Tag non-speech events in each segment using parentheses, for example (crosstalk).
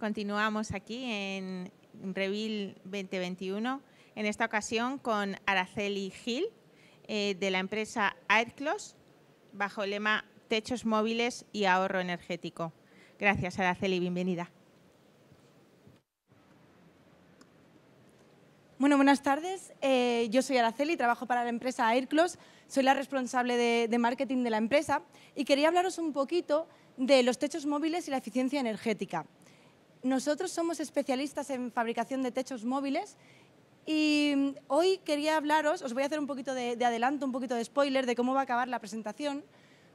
Continuamos aquí en Revil 2021, en esta ocasión con Araceli Gil, eh, de la empresa Airclos, bajo el lema Techos móviles y ahorro energético. Gracias, Araceli, bienvenida. Bueno, buenas tardes. Eh, yo soy Araceli, trabajo para la empresa Airclos, soy la responsable de marketing de la empresa y quería hablaros un poquito de los techos móviles y la eficiencia energética. Nosotros somos especialistas en fabricación de techos móviles y hoy quería hablaros, os voy a hacer un poquito de, adelanto, un poquito de spoiler de cómo va a acabar la presentación,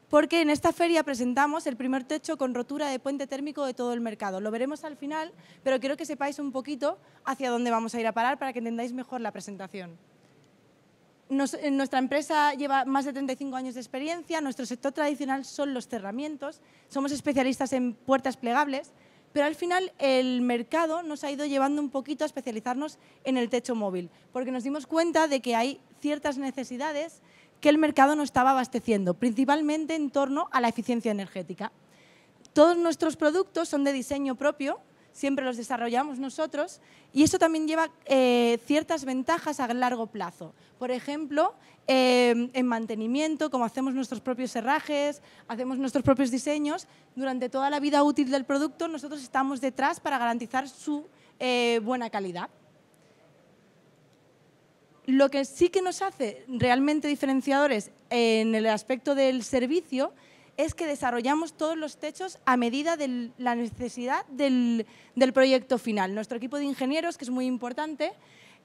porque en esta feria presentamos el primer techo con rotura de puente térmico de todo el mercado. Lo veremos al final, pero quiero que sepáis un poquito hacia dónde vamos a ir a parar para que entendáis mejor la presentación. Eh, nuestra empresa lleva más de 35 años de experiencia, nuestro sector tradicional son los cerramientos, somos especialistas en puertas plegables pero al final el mercado nos ha ido llevando un poquito a especializarnos en el techo móvil, porque nos dimos cuenta de que hay ciertas necesidades que el mercado no estaba abasteciendo, principalmente en torno a la eficiencia energética. Todos nuestros productos son de diseño propio, siempre los desarrollamos nosotros y eso también lleva eh, ciertas ventajas a largo plazo. Por ejemplo, eh, en mantenimiento, como hacemos nuestros propios herrajes, hacemos nuestros propios diseños, durante toda la vida útil del producto nosotros estamos detrás para garantizar su eh, buena calidad. Lo que sí que nos hace realmente diferenciadores en el aspecto del servicio es que desarrollamos todos los techos a medida de la necesidad del, proyecto final. Nuestro equipo de ingenieros, que es muy importante,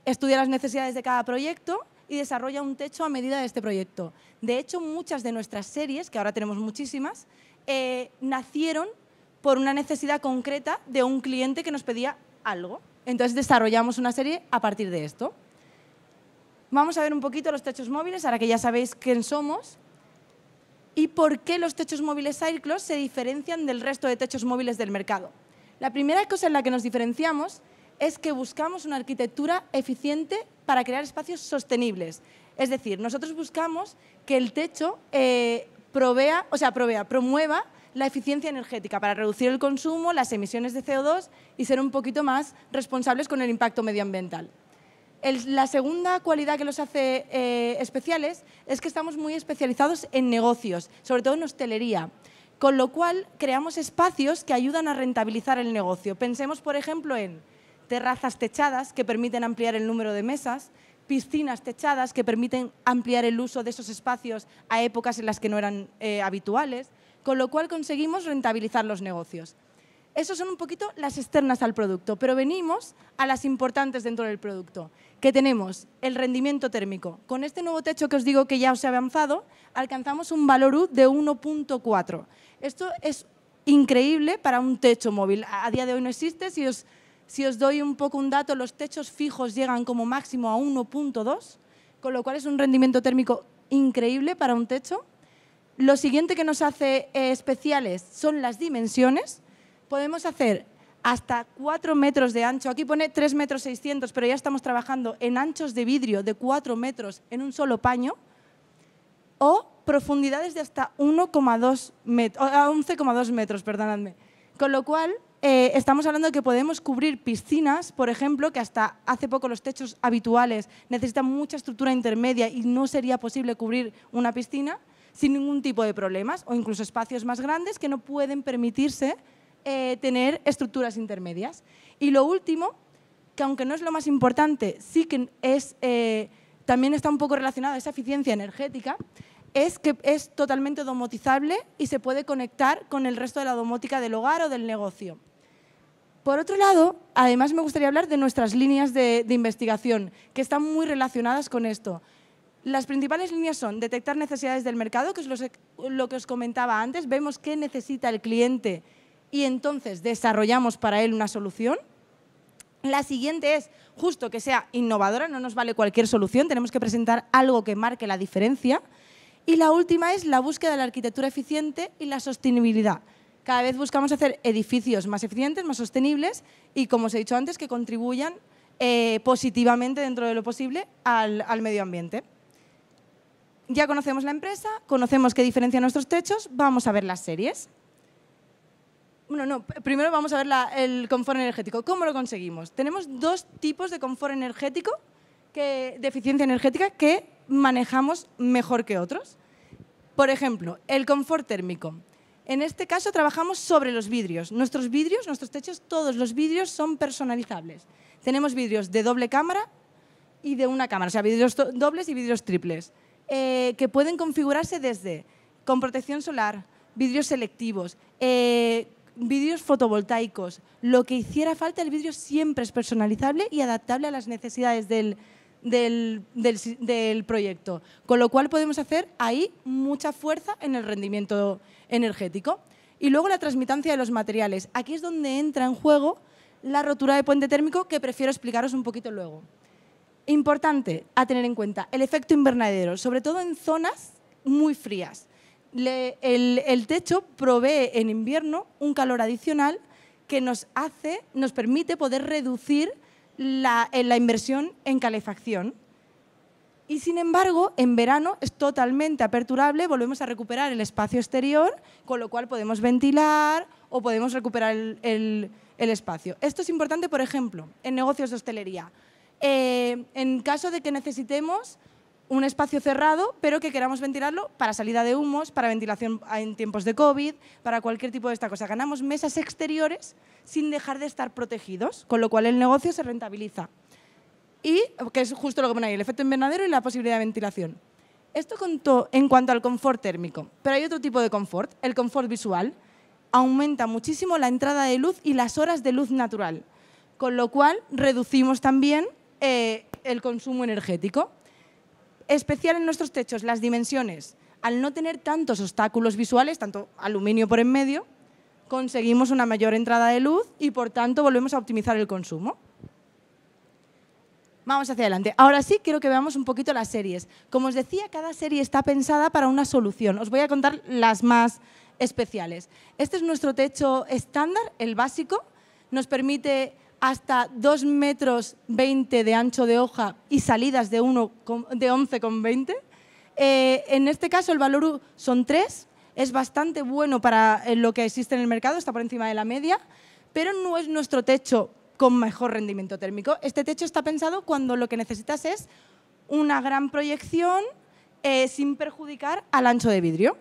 estudia las necesidades de cada proyecto y desarrolla un techo a medida de este proyecto. De hecho, muchas de nuestras series, que ahora tenemos muchísimas, eh, nacieron por una necesidad concreta de un cliente que nos pedía algo. Entonces desarrollamos una serie a partir de esto. Vamos a ver un poquito los techos móviles, ahora que ya sabéis quién somos y por qué los techos móviles cyclos se diferencian del resto de techos móviles del mercado. La primera cosa en la que nos diferenciamos es que buscamos una arquitectura eficiente para crear espacios sostenibles. Es decir, nosotros buscamos que el techo eh, provea, o promueva la eficiencia energética para reducir el consumo, las emisiones de CO2 y ser un poquito más responsables con el impacto medioambiental la segunda cualidad que los hace eh, especiales es que estamos muy especializados en negocios, sobre todo en hostelería con lo cual creamos espacios que ayudan a rentabilizar el negocio. Pensemos, por ejemplo, en terrazas techadas que permiten ampliar el número de mesas, piscinas techadas que permiten ampliar el uso de esos espacios a épocas en las que no eran eh, habituales, con lo cual conseguimos rentabilizar los negocios. Esas son un poquito las externas al producto, pero venimos a las importantes dentro del producto, que tenemos el rendimiento térmico. Con este nuevo techo que os digo que ya os he avanzado, alcanzamos un valor U de 1.4. Esto es increíble para un techo móvil. A día de hoy no existe. Si os, doy un poco un dato, los techos fijos llegan como máximo a 1.2, con lo cual es un rendimiento térmico increíble para un techo. Lo siguiente que nos hace eh, especiales son las dimensiones podemos hacer hasta 4 metros de ancho. Aquí pone 3 metros 600, pero ya estamos trabajando en anchos de vidrio de 4 metros en un solo paño o profundidades de hasta 1,2 metros, 11,2 metros, Con lo cual, eh, estamos hablando de que podemos cubrir piscinas, por ejemplo, que hasta hace poco los techos habituales necesitan mucha estructura intermedia y no sería posible cubrir una piscina sin ningún tipo de problemas, o incluso espacios más grandes que no pueden permitirse eh, tener estructuras intermedias. Y lo último, que aunque no es lo más importante, sí que es, eh, también está un poco relacionado a esa eficiencia energética, es que es totalmente domotizable y se puede conectar con el resto de la domótica del hogar o del negocio. Por otro lado, además me gustaría hablar de nuestras líneas de, de investigación, que están muy relacionadas con esto. Las principales líneas son detectar necesidades del mercado, que es lo que os comentaba antes, vemos qué necesita el cliente y entonces desarrollamos para él una solución. La siguiente es justo que sea innovadora, no nos vale cualquier solución, tenemos que presentar algo que marque la diferencia. Y la última es la búsqueda de la arquitectura eficiente y la sostenibilidad. Cada vez buscamos hacer edificios más eficientes, más sostenibles y, como os he dicho antes, que contribuyan eh, positivamente dentro de lo posible al, al medio ambiente. Ya conocemos la empresa, conocemos qué diferencia nuestros techos, vamos a ver las series. Bueno, no, primero vamos a ver el confort energético. ¿Cómo lo conseguimos? Tenemos dos tipos de confort energético, de eficiencia energética, que manejamos mejor que otros. Por ejemplo, el confort térmico. En este caso trabajamos sobre los vidrios. Nuestros vidrios, nuestros techos, todos los vidrios son personalizables. Tenemos vidrios de doble cámara y de una cámara, o sea, vidrios dobles y vidrios triples, eh, que pueden configurarse desde con protección solar, vidrios selectivos, eh, vidrios fotovoltaicos, lo que hiciera falta, el vidrio siempre es personalizable y adaptable a las necesidades del, del, proyecto, con lo cual podemos hacer ahí mucha fuerza en el rendimiento energético. Y luego la transmitancia de los materiales. Aquí es donde entra en juego la rotura de puente térmico que prefiero explicaros un poquito luego. Importante a tener en cuenta, el efecto invernadero, sobre todo en zonas muy frías el, techo provee en invierno un calor adicional que nos permite poder reducir eh, la, inversión en calefacción. Y sin embargo, en verano es totalmente aperturable, volvemos a recuperar el espacio exterior, con lo cual podemos ventilar o podemos recuperar el, espacio. Esto es importante, por ejemplo, en negocios de hostelería. Eh, en caso de que necesitemos un espacio cerrado, pero que queramos ventilarlo para salida de humos, para ventilación en tiempos de COVID, para cualquier tipo de esta cosa. Ganamos mesas exteriores sin dejar de estar protegidos, con lo cual el negocio se rentabiliza. Y, que es justo lo que pone ahí, el efecto invernadero y la posibilidad de ventilación. Esto en cuanto al confort térmico, pero hay otro tipo de confort, el confort visual. Aumenta muchísimo la entrada de luz y las horas de luz natural, con lo cual reducimos también eh, el consumo energético especial en nuestros techos, las dimensiones. Al no tener tantos obstáculos visuales, tanto aluminio por en medio, conseguimos una mayor entrada de luz y por tanto volvemos a optimizar el consumo. Vamos hacia adelante. Ahora sí, quiero que veamos un poquito las series. Como os decía, cada serie está pensada para una solución. Os voy a contar las más especiales. Este es nuestro techo estándar, el básico. Nos permite hasta 2 metros 20 de ancho de hoja y salidas de, de 11,20. Eh, en este caso el valor son 3, es bastante bueno para eh, lo que existe en el mercado, está por encima de la media, pero no es nuestro techo con mejor rendimiento térmico. Este techo está pensado cuando lo que necesitas es una gran proyección eh, sin perjudicar al ancho de vidrio.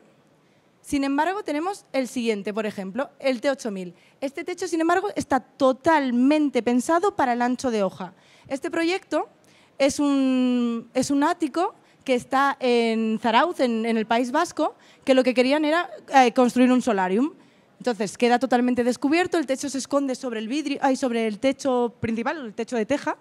Sin embargo, tenemos el siguiente, por ejemplo, el T8000. Este techo, sin embargo, está totalmente pensado para el ancho de hoja. Este proyecto es un, ático que está en Zarauz, en, el País Vasco, que lo que querían era eh, construir un solarium. Entonces queda totalmente descubierto, el techo se esconde sobre el vidrio, sobre el techo principal, el techo de teja,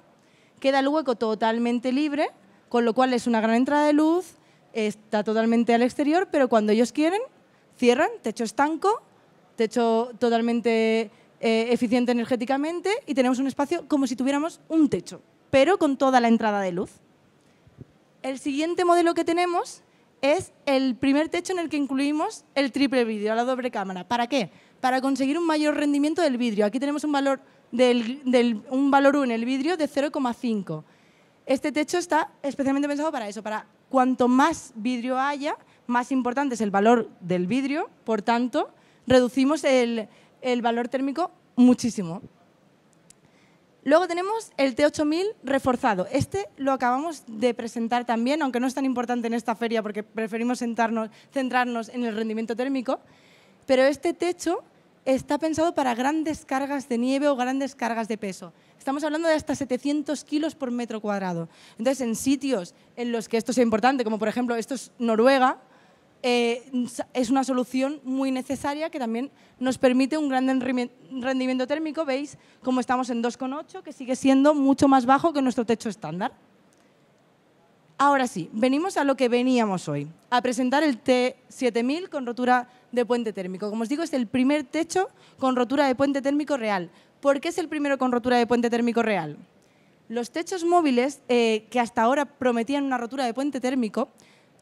queda el hueco totalmente libre, con lo cual es una gran entrada de luz, está totalmente al exterior, pero cuando ellos quieren cierran, techo estanco, techo totalmente eh, eficiente energéticamente y tenemos un espacio como si tuviéramos un techo, pero con toda la entrada de luz. El siguiente modelo que tenemos es el primer techo en el que incluimos el triple vidrio, la doble cámara. ¿Para qué? Para conseguir un mayor rendimiento del vidrio. Aquí tenemos un valor, del, un valor 1 en el vidrio de 0,5. Este techo está especialmente pensado para eso, para cuanto más vidrio haya, más importante es el valor del vidrio, por tanto, reducimos el, valor térmico muchísimo. Luego tenemos el T8000 reforzado. Este lo acabamos de presentar también, aunque no es tan importante en esta feria porque preferimos centrarnos en el rendimiento térmico. Pero este techo está pensado para grandes cargas de nieve o grandes cargas de peso. Estamos hablando de hasta 700 kilos por metro cuadrado. Entonces, en sitios en los que esto sea importante, como por ejemplo, esto es Noruega, eh, es una solución muy necesaria que también nos permite un gran rendimiento térmico. Veis cómo estamos en 2,8, que sigue siendo mucho más bajo que nuestro techo estándar. Ahora sí, venimos a lo que veníamos hoy, a presentar el T7000 con rotura de puente térmico. Como os digo, es el primer techo con rotura de puente térmico real. ¿Por qué es el primero con rotura de puente térmico real? Los techos móviles eh, que hasta ahora prometían una rotura de puente térmico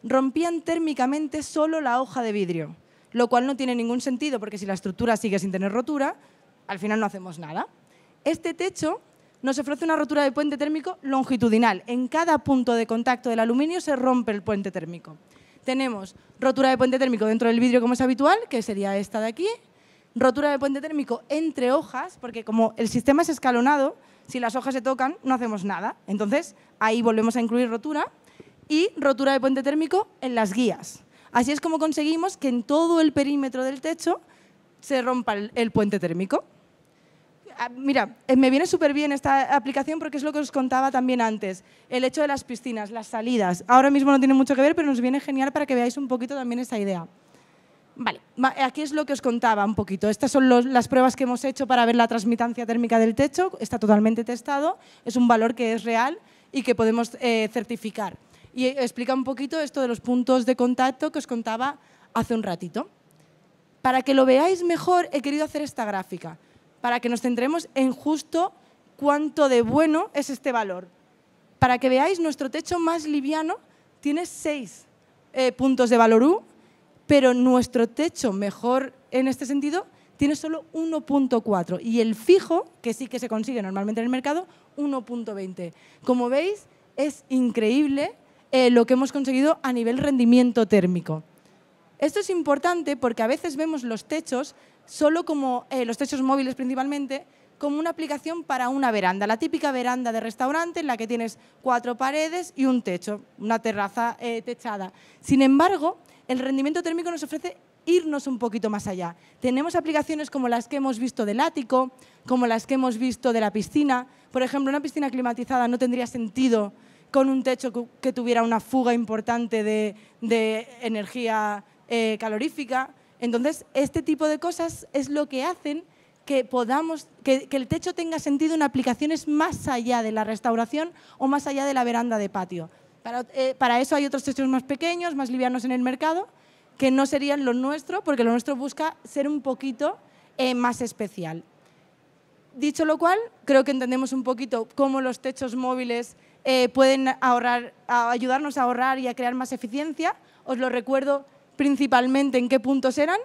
rompían térmicamente solo la hoja de vidrio, lo cual no tiene ningún sentido porque si la estructura sigue sin tener rotura, al final no hacemos nada. Este techo nos ofrece una rotura de puente térmico longitudinal. En cada punto de contacto del aluminio se rompe el puente térmico. Tenemos rotura de puente térmico dentro del vidrio como es habitual, que sería esta de aquí, rotura de puente térmico entre hojas, porque como el sistema es escalonado, si las hojas se tocan no hacemos nada. Entonces ahí volvemos a incluir rotura y rotura de puente térmico en las guías. Así es como conseguimos que en todo el perímetro del techo se rompa el, puente térmico. Ah, mira, eh, me viene súper bien esta aplicación porque es lo que os contaba también antes, el hecho de las piscinas, las salidas. Ahora mismo no tiene mucho que ver, pero nos viene genial para que veáis un poquito también esa idea. Vale, eh, aquí es lo que os contaba un poquito. Estas son las pruebas que hemos hecho para ver la transmitancia térmica del techo. Está totalmente testado, es un valor que es real y que podemos eh, certificar y explica un poquito esto de los puntos de contacto que os contaba hace un ratito. Para que lo veáis mejor, he querido hacer esta gráfica, para que nos centremos en justo cuánto de bueno es este valor. Para que veáis, nuestro techo más liviano tiene 6 eh, puntos de valor U, pero nuestro techo mejor en este sentido tiene solo 1.4 y el fijo, que sí que se consigue normalmente en el mercado, 1.20. Como veis, es increíble eh, lo que hemos conseguido a nivel rendimiento térmico. Esto es importante porque a veces vemos los techos solo como, eh, los techos móviles principalmente, como una aplicación para una veranda, la típica veranda de restaurante en la que tienes cuatro paredes y un techo, una terraza eh, techada. Sin embargo, el rendimiento térmico nos ofrece irnos un poquito más allá. Tenemos aplicaciones como las que hemos visto del ático, como las que hemos visto de la piscina. Por ejemplo, una piscina climatizada no tendría sentido con un techo que, tuviera una fuga importante de, energía eh, calorífica. Entonces, este tipo de cosas es lo que hacen que podamos, que, el techo tenga sentido en aplicaciones más allá de la restauración o más allá de la veranda de patio. Eh, para, eso hay otros techos más pequeños, más livianos en el mercado, que no serían lo nuestro, porque lo nuestro busca ser un poquito eh, más especial. Dicho lo cual, creo que entendemos un poquito cómo los techos móviles eh, pueden ayudarnos a ahorrar y a crear más eficiencia. Os lo recuerdo principalmente en qué puntos eran.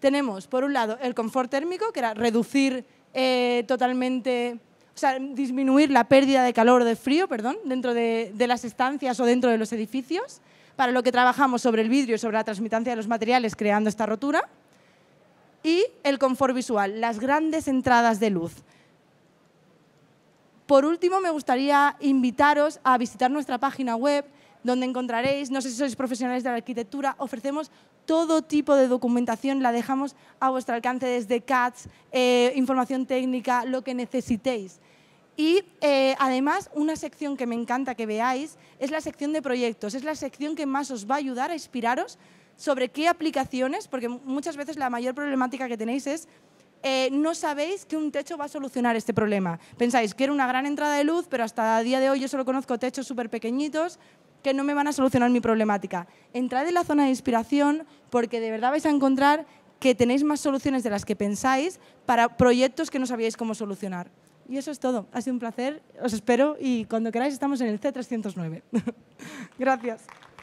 Tenemos, por un lado, el confort térmico, que era reducir eh, totalmente, o sea, disminuir la pérdida de calor o de frío, perdón, dentro de, de las estancias o dentro de los edificios, para lo que trabajamos sobre el vidrio, sobre la transmitancia de los materiales, creando esta rotura. Y el confort visual, las grandes entradas de luz. Por último, me gustaría invitaros a visitar nuestra página web, donde encontraréis, no sé si sois profesionales de la arquitectura, ofrecemos todo tipo de documentación, la dejamos a vuestro alcance desde CATS, eh, información técnica, lo que necesitéis. Y eh, además, una sección que me encanta que veáis es la sección de proyectos, es la sección que más os va a ayudar a inspiraros sobre qué aplicaciones, porque muchas veces la mayor problemática que tenéis es eh, no sabéis que un techo va a solucionar este problema. Pensáis, que era una gran entrada de luz, pero hasta el día de hoy yo solo conozco techos súper pequeñitos que no me van a solucionar mi problemática. Entrad en la zona de inspiración porque de verdad vais a encontrar que tenéis más soluciones de las que pensáis para proyectos que no sabíais cómo solucionar. Y eso es todo. Ha sido un placer. Os espero y cuando queráis estamos en el C309. (laughs) Gracias.